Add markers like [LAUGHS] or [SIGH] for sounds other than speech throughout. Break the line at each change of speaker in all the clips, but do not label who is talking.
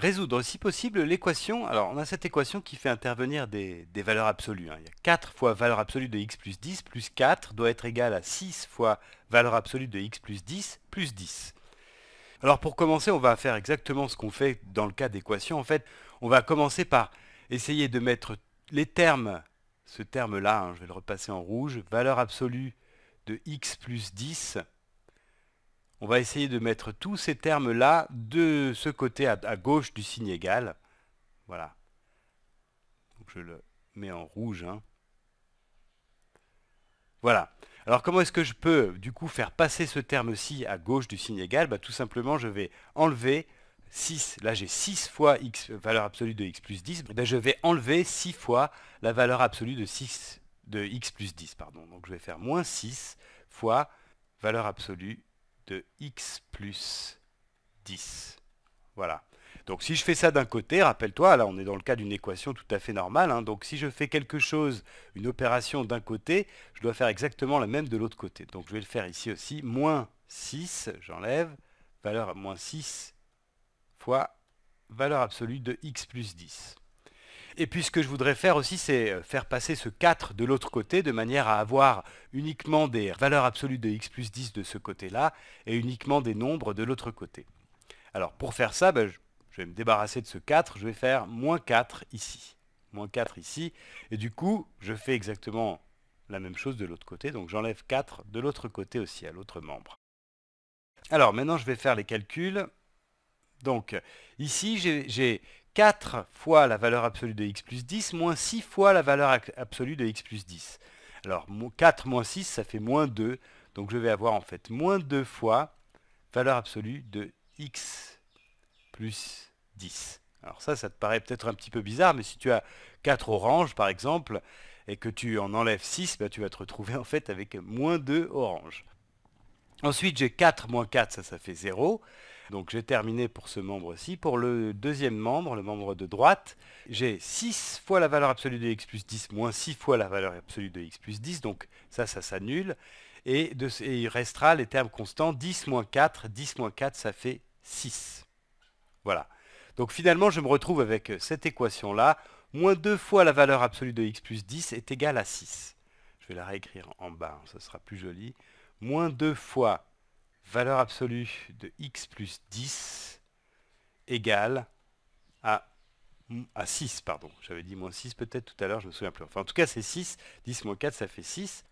Résoudre, si possible, l'équation. Alors, on a cette équation qui fait intervenir des, valeurs absolues. Hein. Il y a 4 fois valeur absolue de x plus 10 plus 4 doit être égal à 6 fois valeur absolue de x plus 10 plus 10. Alors, pour commencer, on va faire exactement ce qu'on fait dans le cas d'équation. En fait, on va commencer par essayer de mettre les termes, ce terme-là, hein, je vais le repasser en rouge, valeur absolue de x plus 10 on va essayer de mettre tous ces termes-là de ce côté à, gauche du signe égal. Voilà. je le mets en rouge. Hein. Voilà. Alors comment est-ce que je peux du coup faire passer ce terme-ci à gauche du signe égal bah, Tout simplement, je vais enlever 6. Là, j'ai 6 fois x, valeur absolue de x plus 10. Eh ben, je vais enlever 6 fois la valeur absolue de, 6, de x plus 10. Pardon. Donc je vais faire moins 6 fois valeur absolue de x plus 10. Voilà. Donc si je fais ça d'un côté, rappelle-toi, là on est dans le cas d'une équation tout à fait normale, hein. donc si je fais quelque chose, une opération d'un côté, je dois faire exactement la même de l'autre côté. Donc je vais le faire ici aussi, moins 6, j'enlève, valeur moins 6 fois valeur absolue de x plus 10. Et puis ce que je voudrais faire aussi, c'est euh, faire passer ce 4 de l'autre côté, de manière à avoir uniquement des valeurs absolues de x plus 10 de ce côté-là, et uniquement des nombres de l'autre côté. Alors pour faire ça, ben, je vais me débarrasser de ce 4, je vais faire moins 4 ici. Moins 4 ici, et du coup, je fais exactement la même chose de l'autre côté, donc j'enlève 4 de l'autre côté aussi, à l'autre membre. Alors maintenant, je vais faire les calculs. Donc ici, j'ai 4 fois la valeur absolue de x plus 10 moins 6 fois la valeur absolue de x plus 10. Alors 4 moins 6, ça fait moins 2. Donc je vais avoir en fait moins 2 fois valeur absolue de x plus 10. Alors ça, ça te paraît peut-être un petit peu bizarre, mais si tu as 4 oranges par exemple, et que tu en enlèves 6, bah, tu vas te retrouver en fait avec moins 2 oranges. Ensuite j'ai 4 moins 4, ça, ça fait 0. Donc j'ai terminé pour ce membre-ci. Pour le deuxième membre, le membre de droite, j'ai 6 fois la valeur absolue de x plus 10 moins 6 fois la valeur absolue de x plus 10. Donc ça, ça s'annule. Et, il restera les termes constants 10 moins 4. 10 moins 4, ça fait 6. Voilà. Donc finalement, je me retrouve avec cette équation-là. Moins 2 fois la valeur absolue de x plus 10 est égale à 6. Je vais la réécrire en bas, hein, ça sera plus joli. Moins 2 fois valeur absolue de x plus 10 égale à, à 6, pardon. J'avais dit moins 6 peut-être tout à l'heure, je ne me souviens plus. Enfin, en tout cas, c'est 6. 10 moins 4, ça fait 6.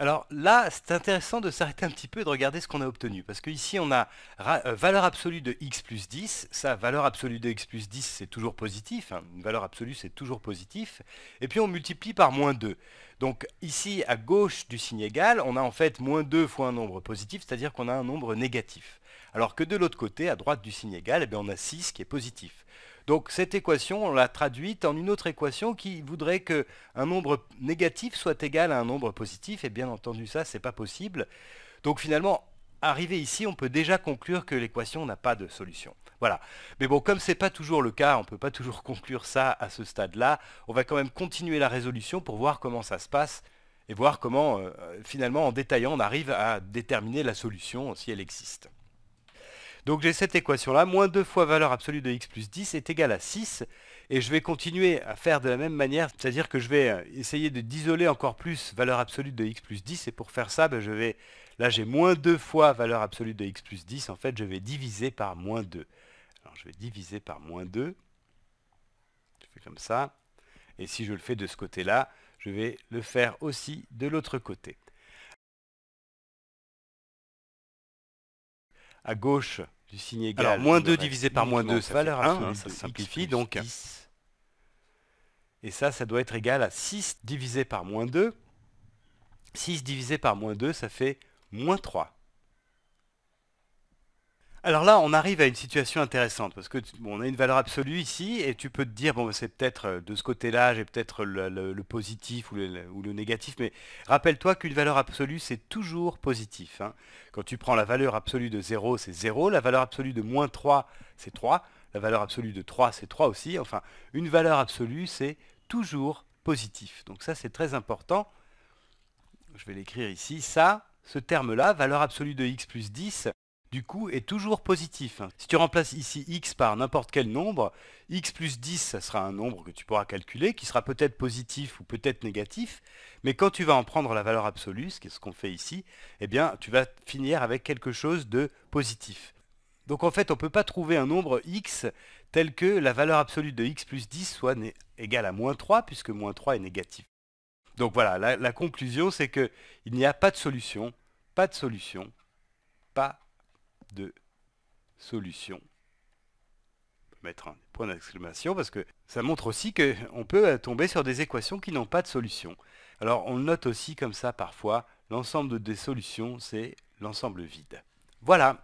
Alors là, c'est intéressant de s'arrêter un petit peu et de regarder ce qu'on a obtenu. Parce qu'ici, on a euh, valeur absolue de x plus 10. Ça, valeur absolue de x plus 10, c'est toujours positif. Hein. Une valeur absolue, c'est toujours positif. Et puis, on multiplie par moins 2. Donc ici, à gauche du signe égal, on a en fait moins 2 fois un nombre positif, c'est-à-dire qu'on a un nombre négatif. Alors que de l'autre côté, à droite du signe égal, eh on a 6 qui est positif. Donc cette équation, on l'a traduite en une autre équation qui voudrait que un nombre négatif soit égal à un nombre positif, et bien entendu ça, c'est pas possible. Donc finalement, arrivé ici, on peut déjà conclure que l'équation n'a pas de solution. Voilà. Mais bon, comme ce n'est pas toujours le cas, on ne peut pas [LAUGHS] toujours conclure ça à ce stade-là, on va quand même continuer la résolution pour voir comment ça se passe et voir comment, euh, finalement, en détaillant, on arrive à déterminer la solution si elle existe. Donc j'ai cette équation-là, moins 2 fois valeur absolue de x plus 10 est égal à 6, et je vais continuer à faire de la même manière, c'est-à-dire que je vais euh, essayer de d'isoler encore plus valeur absolue de x plus 10, et pour faire ça, ben, vais, là j'ai moins 2 fois valeur absolue de x plus 10, en fait je vais diviser par moins 2. Alors je vais diviser par moins 2, je fais comme ça, et si je le fais de ce côté-là, je vais le faire aussi de l'autre côté. À gauche, du signe égal. Alors, moins 2 divisé par moins 2, ça valeur 1, hein, ça simplifie donc. Et ça, ça doit être égal à 6 divisé par moins 2. 6 divisé par moins 2, ça fait moins 3. Alors là, on arrive à une situation intéressante parce que on a une valeur absolue ici et tu peux te dire bon, c'est peut-être euh, de ce côté-là, j'ai peut-être le, positif ou le, négatif, mais rappelle-toi qu'une valeur absolue c'est toujours positif. Hein. Quand tu prends la valeur absolue de 0, c'est 0, la valeur absolue de moins 3, c'est 3, la valeur absolue de 3, c'est 3 aussi. Enfin, une valeur absolue c'est toujours positif. Donc ça, c'est très important. Je vais l'écrire ici. Ça, ce terme-là, valeur absolue de x plus 10, du coup est toujours positif. Si tu remplaces ici x par n'importe quel nombre, x plus 10, ça sera un nombre que tu pourras calculer, qui sera peut-être positif ou peut-être négatif, mais quand tu vas en prendre la valeur absolue, ce qu'est ce qu'on fait ici, eh bien tu vas finir avec quelque chose de positif. Donc en fait, on ne peut pas trouver un nombre x tel que la valeur absolue de x plus 10 soit égale à moins 3, puisque moins 3 est négatif. Donc voilà, la, la conclusion, c'est qu'il n'y a pas de solution, pas de solution, pas de solution. On peut mettre un point d'exclamation parce que ça montre aussi qu'on peut euh, tomber sur des équations qui n'ont pas de solution. Alors on note aussi comme ça parfois, l'ensemble des solutions, c'est l'ensemble vide. Voilà